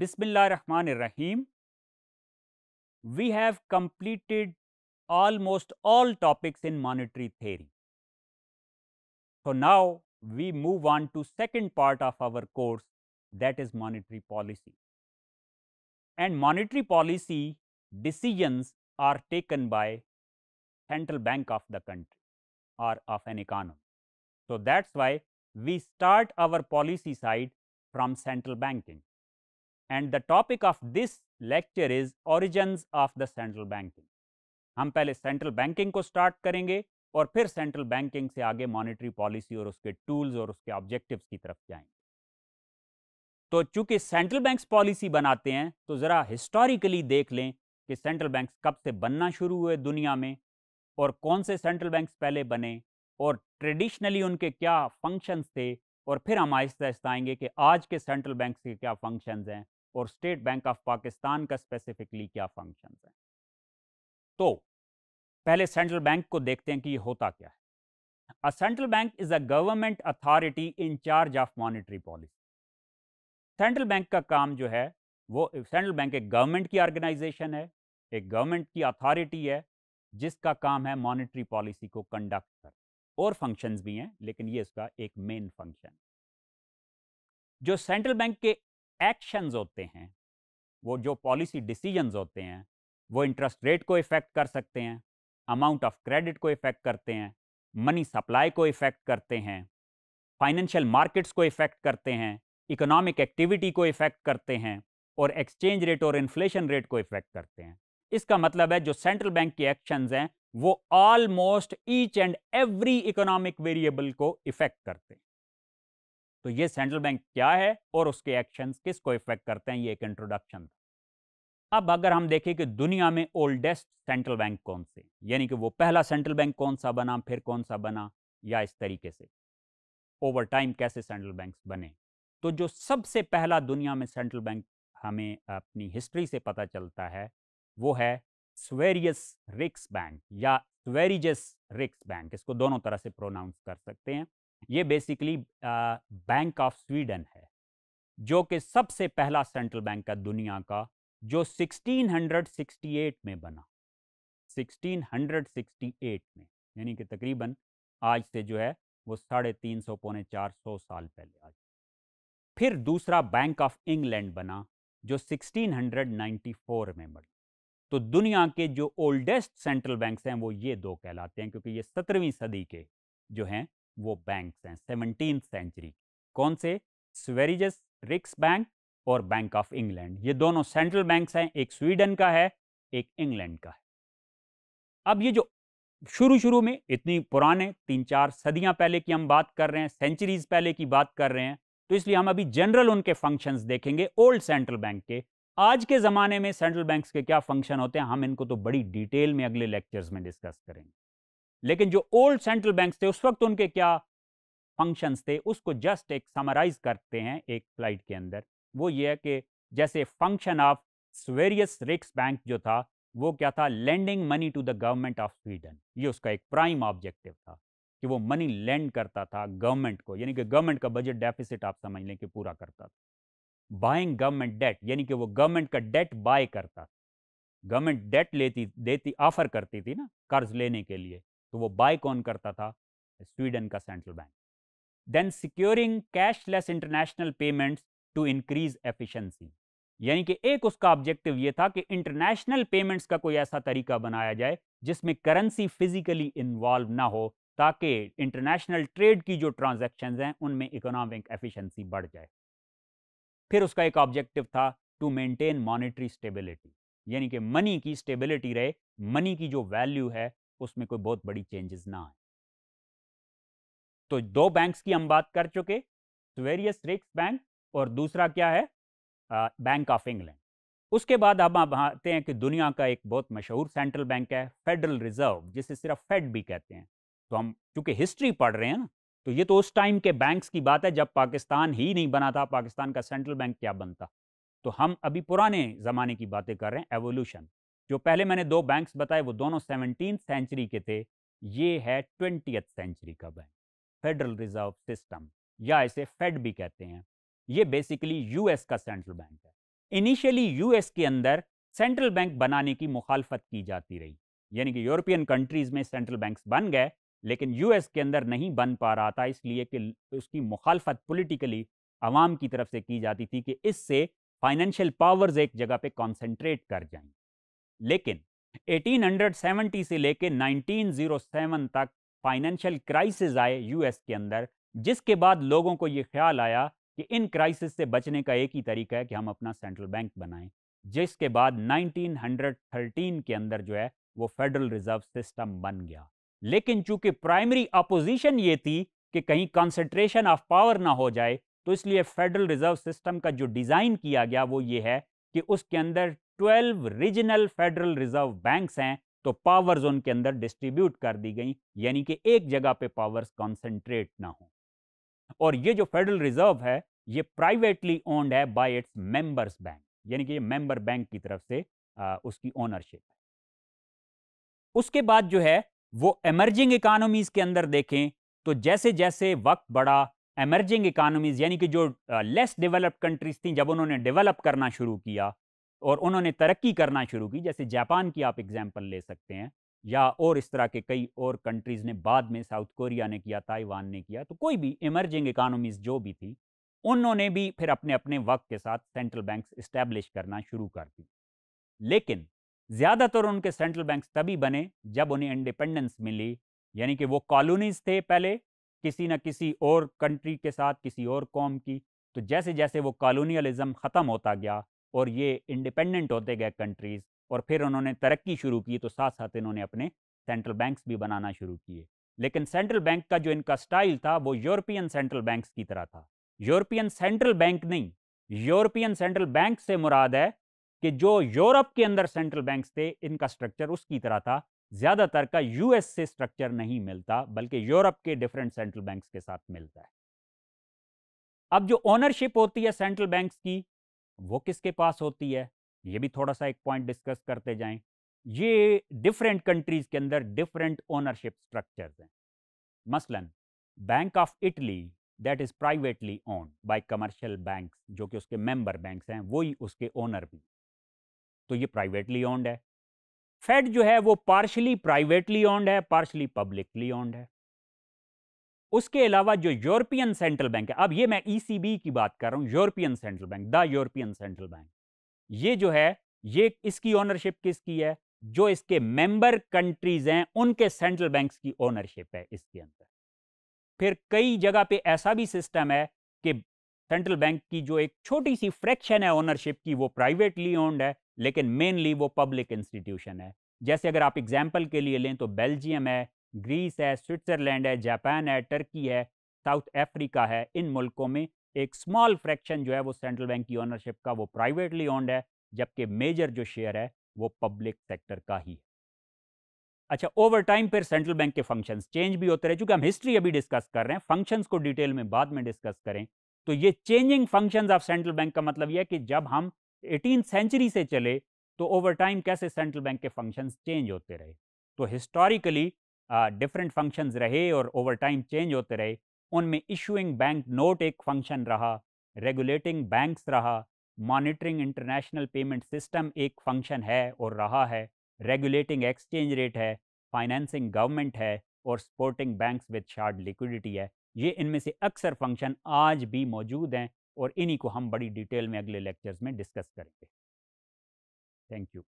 Bismillah Rahman Rahim. We have completed almost all topics in monetary theory. So, now we move on to second part of our course that is monetary policy. And monetary policy decisions are taken by central bank of the country or of an economy. So, that is why we start our policy side from central banking. And the topic of this lecture is origins of the central banking हम पहले central banking को start करेंगे और फिर central banking से आगे monetary policy और उसके टूल्स और उसके ऑब्जेक्टिव की तरफ जाएंगे तो चूंकि सेंट्रल बैंक्स पॉलिसी बनाते हैं तो ज़रा हिस्टोरिकली देख लें कि सेंट्रल बैंक्स कब से बनना शुरू हुए दुनिया में और कौन से सेंट्रल बैंक्स पहले बने और ट्रेडिशनली उनके क्या फंक्शंस थे और फिर हम आहिस्ता आहिस्ता आएंगे कि आज के सेंट्रल बैंक्स के क्या फंक्शंस हैं और स्टेट बैंक ऑफ पाकिस्तान का स्पेसिफिकली क्या फंक्शन है तो पहले सेंट्रल बैंक को देखते हैं कि ये होता क्या है a central bank is a government authority in charge of monetary policy central bank का काम जो है वो सेंट्रल बैंक एक गवर्नमेंट की ऑर्गेनाइजेशन है एक गवर्नमेंट की अथॉरिटी है जिसका काम है मॉनिटरी पॉलिसी को कंडक्ट कर और फंक्शंस भी हैं लेकिन ये इसका एक मेन फंक्शन जो सेंट्रल बैंक के एक्शंस होते हैं वो जो पॉलिसी डिसीजंस होते हैं वो इंटरेस्ट रेट को इफ़ेक्ट कर सकते हैं अमाउंट ऑफ क्रेडिट को इफ़ेक्ट करते हैं मनी सप्लाई को इफ़ेक्ट करते हैं फाइनेंशियल मार्केट्स को इफ़ेक्ट करते हैं इकोनॉमिक एक्टिविटी को इफ़ेक्ट करते हैं और एक्सचेंज रेट और इन्फ्लेशन रेट को इफ़ेक्ट करते हैं इसका मतलब है जो सेंट्रल बैंक के एक्शंस हैं वो almost each and every economic variable को इफ़ेक्ट करते हैं तो ये सेंट्रल बैंक क्या है और उसके एक्शंस किसको इफेक्ट करते हैं ये एक इंट्रोडक्शन था अब अगर हम देखें कि दुनिया में ओल्डेस्ट सेंट्रल बैंक कौन से यानी कि वो पहला सेंट्रल बैंक कौन सा बना फिर कौन सा बना या इस तरीके से ओवर टाइम कैसे सेंट्रल बैंक बने तो जो सबसे पहला दुनिया में सेंट्रल बैंक हमें अपनी हिस्ट्री से पता चलता है वो है स्वेरियस रिक्स बैंक या स्वेरिजस रिक्स बैंक इसको दोनों तरह से प्रोनाउंस कर सकते हैं ये बेसिकली बैंक ऑफ स्वीडन है जो कि सबसे पहला सेंट्रल बैंक है दुनिया का जो 1668 में बना 1668 में यानी कि तकरीबन आज से जो है वो साढ़े तीन सौ पौने चार सौ साल पहले आज फिर दूसरा बैंक ऑफ इंग्लैंड बना जो 1694 में बना तो दुनिया के जो ओल्डेस्ट सेंट्रल बैंक्स हैं वो ये दो कहलाते हैं क्योंकि ये सत्रहवीं सदी के जो हैं वो बैंक्स हैं सेवनटीन सेंचुरी कौन से स्वेरिजस रिक्स बैंक और बैंक ऑफ इंग्लैंड ये दोनों सेंट्रल बैंक्स हैं एक स्वीडन का है एक इंग्लैंड का है अब ये जो शुरू शुरू में इतनी पुराने तीन चार सदियां पहले की हम बात कर रहे हैं सेंचुरीज पहले की बात कर रहे हैं तो इसलिए हम अभी जनरल उनके फंक्शंस देखेंगे ओल्ड सेंट्रल बैंक के आज के ज़माने में सेंट्रल बैंक्स के क्या फंक्शन होते हैं हम इनको तो बड़ी डिटेल में अगले लेक्चर्स में डिस्कस करेंगे लेकिन जो ओल्ड सेंट्रल बैंक थे उस वक्त उनके क्या फंक्शंस थे उसको जस्ट एक समराइज करते हैं एक स्लाइड के अंदर वो ये है कि जैसे फंक्शन ऑफ स्वेरियस रिक्स बैंक जो था वो क्या था lending money to the government of Sweden ये उसका एक प्राइम ऑब्जेक्टिव था कि वो मनी लैंड करता था गवर्नमेंट को यानी कि गवर्नमेंट का बजट डेफिसिट आप समझ लें कि पूरा करता था बाइंग गवर्नमेंट डेट यानी कि वो गवर्नमेंट का डेट बाय करता था गवर्नमेंट डेट लेती देती ऑफर करती थी ना कर्ज लेने के लिए तो वो बाय कौन करता था स्वीडन का central bank then securing cashless international payments to increase efficiency यानी कि एक उसका ऑब्जेक्टिव ये था कि इंटरनेशनल पेमेंट्स का कोई ऐसा तरीका बनाया जाए जिसमें करेंसी फिजिकली इन्वॉल्व ना हो ताकि इंटरनेशनल ट्रेड की जो ट्रांजेक्शन हैं उनमें इकोनॉमिक एफिशेंसी बढ़ जाए फिर उसका एक ऑब्जेक्टिव था टू मेंटेन मॉनेटरी स्टेबिलिटी यानी कि मनी की स्टेबिलिटी रहे मनी की जो वैल्यू है उसमें कोई बहुत बड़ी चेंजेस ना आए तो दो बैंक्स की हम बात कर चुके वेरियस रिक्स बैंक और दूसरा क्या है बैंक ऑफ इंग्लैंड उसके बाद हम आप आते हैं कि दुनिया का एक बहुत मशहूर सेंट्रल बैंक है फेडरल रिजर्व जिसे सिर्फ फेड भी कहते हैं तो हम चूंकि हिस्ट्री पढ़ रहे हैं ना तो ये तो उस टाइम के बैंक्स की बात है जब पाकिस्तान ही नहीं बना था पाकिस्तान का सेंट्रल बैंक क्या बनता तो हम अभी पुराने ज़माने की बातें कर रहे हैं एवोल्यूशन जो पहले मैंने दो बैंक्स बताए वो दोनों सेवनटीन सेंचुरी के थे ये है ट्वेंटी सेंचुरी का बैंक फेडरल रिजर्व सिस्टम या इसे फेड भी कहते हैं ये बेसिकली यूएस का सेंट्रल बैंक है इनिशियली यूएस के अंदर सेंट्रल बैंक बनाने की मुखालफत की जाती रही यानी कि यूरोपियन कंट्रीज़ में सेंट्रल बैंक्स बन गए लेकिन यूएस के अंदर नहीं बन पा रहा था इसलिए कि उसकी मुखालफत पोलिटिकली आवाम की तरफ से की जाती थी कि इससे फाइनेंशियल पावर्स एक जगह पे कॉन्सेंट्रेट कर जाएं लेकिन 1870 से लेकर 1907 तक फाइनेंशियल क्राइसिस आए यूएस के अंदर जिसके बाद लोगों को ये ख्याल आया कि इन क्राइसिस से बचने का एक ही तरीका है कि हम अपना सेंट्रल बैंक बनाएं जिसके बाद 1913 के अंदर जो है वो फेडरल रिजर्व सिस्टम बन गया लेकिन चूंकि प्राइमरी अपोजिशन ये थी कि कहीं कंसंट्रेशन ऑफ पावर ना हो जाए तो इसलिए फेडरल रिजर्व सिस्टम का जो डिज़ाइन किया गया वो ये है कि उसके अंदर 12 रीजनल फेडरल रिजर्व बैंक्स हैं तो पावर जोन के अंदर डिस्ट्रीब्यूट कर दी गई यानी कि एक जगह पे पावर्स कॉन्सेंट्रेट ना हो और ये जो फेडरल रिजर्व है ये प्राइवेटली ओन्ड है बाय इट्स मेंबर्स बैंक यानी कि ये मेंबर बैंक की तरफ से आ, उसकी ओनरशिप है उसके बाद जो है वो एमर्जिंग इकानमीज के अंदर देखें तो जैसे जैसे वक्त बढ़ा एमर्जिंग इकानमीज यानी कि जो लेस डेवलप्ड कंट्रीज थी जब उन्होंने डेवलप करना शुरू किया और उन्होंने तरक्की करना शुरू की जैसे जापान की आप एग्जाम्पल ले सकते हैं या और इस तरह के कई और कंट्रीज़ ने बाद में साउथ कोरिया ने किया ताइवान ने किया तो कोई भी इमर्जिंग इकानमीज़ जो भी थी उन्होंने भी फिर अपने अपने वक्त के साथ सेंट्रल बैंक्स इस्टेब्लिश करना शुरू कर दी लेकिन ज़्यादातर उनके सेंट्रल बैंक्स तभी बने जब उन्हें इंडिपेंडेंस मिली यानी कि वो कॉलोनीज थे पहले किसी न किसी और कंट्री के साथ किसी और कौम की तो जैसे जैसे वो कॉलोनियलिज़म ख़त्म होता गया और ये इंडिपेंडेंट होते गए कंट्रीज़ और फिर उन्होंने तरक्की शुरू की तो साथ साथ इन्होंने अपने सेंट्रल बैंक्स भी बनाना शुरू किए लेकिन सेंट्रल बैंक का जो इनका स्टाइल था वो यूरोपियन सेंट्रल बैंक्स की तरह था यूरोपियन सेंट्रल बैंक नहीं यूरोपियन सेंट्रल बैंक से मुराद है कि जो यूरोप के अंदर सेंट्रल बैंक्स थे इनका स्ट्रक्चर उसकी तरह था ज़्यादातर का यूएस से स्ट्रक्चर नहीं मिलता बल्कि यूरोप के डिफरेंट सेंट्रल बैंक्स के साथ मिलता है अब जो ओनरशिप होती है सेंट्रल बैंक्स की वो किसके पास होती है ये भी थोड़ा सा एक पॉइंट डिस्कस करते जाएं ये डिफरेंट कंट्रीज़ के अंदर डिफरेंट ओनरशिप स्ट्रक्चर्स हैं मसलन Bank of Italy that is privately own by commercial banks जो कि उसके मेंबर बैंक्स हैं वही उसके ओनर भी तो ये प्राइवेटली ओन्ड है फेड जो है वो पार्शली प्राइवेटली ओन्ड है पार्शली पब्लिकली ओन्ड है उसके अलावा जो यूरोपियन सेंट्रल बैंक है अब ये मैं ईसीबी e की बात कर रहा हूँ European Central Bank the European Central Bank ये जो है ये इसकी ओनरशिप किसकी है जो इसके मेंबर कंट्रीज हैं उनके सेंट्रल बैंक्स की ओनरशिप है इसके अंदर फिर कई जगह पे ऐसा भी सिस्टम है कि सेंट्रल बैंक की जो एक छोटी सी फ्रैक्शन है ओनरशिप की वो प्राइवेटली ओन्ड है लेकिन मेनली वो पब्लिक इंस्टीट्यूशन है जैसे अगर आप एग्जाम्पल के लिए लें तो बेल्जियम है ग्रीस है स्विट्ज़रलैंड है जापान है टर्की है साउथ अफ्रीका है इन मुल्कों में एक स्मॉल फ्रैक्शन जो है वो सेंट्रल बैंक की ओनरशिप का वो प्राइवेटली ओन्ड है जबकि मेजर जो शेयर है वो पब्लिक सेक्टर का ही है अच्छा ओवर टाइम फिर सेंट्रल बैंक के फंक्शंस चेंज भी होते रहे चूंकि हम हिस्ट्री अभी डिस्कस कर रहे हैं फंक्शंस को डिटेल में बाद में डिस्कस करें तो ये changing functions of central bank का मतलब यह है कि जब हम एटीन सेंचुरी से चले तो ओवर टाइम कैसे सेंट्रल बैंक के फंक्शंस चेंज होते रहे तो हिस्टोरिकली डिफरेंट फंक्शंस रहे और ओवर टाइम चेंज होते रहे उनमें इशूइंग बैंक नोट एक फंक्शन रहा रेगुलेटिंग बैंक्स रहा मॉनिटरिंग इंटरनेशनल पेमेंट सिस्टम एक फंक्शन है और रहा है रेगुलेटिंग एक्सचेंज रेट है फाइनेंसिंग गवर्नमेंट है और supporting banks with short liquidity है ये इनमें से अक्सर फंक्शन आज भी मौजूद हैं और इन्हीं को हम बड़ी डिटेल में अगले लेक्चर्स में डिस्कस करेंगे थैंक यू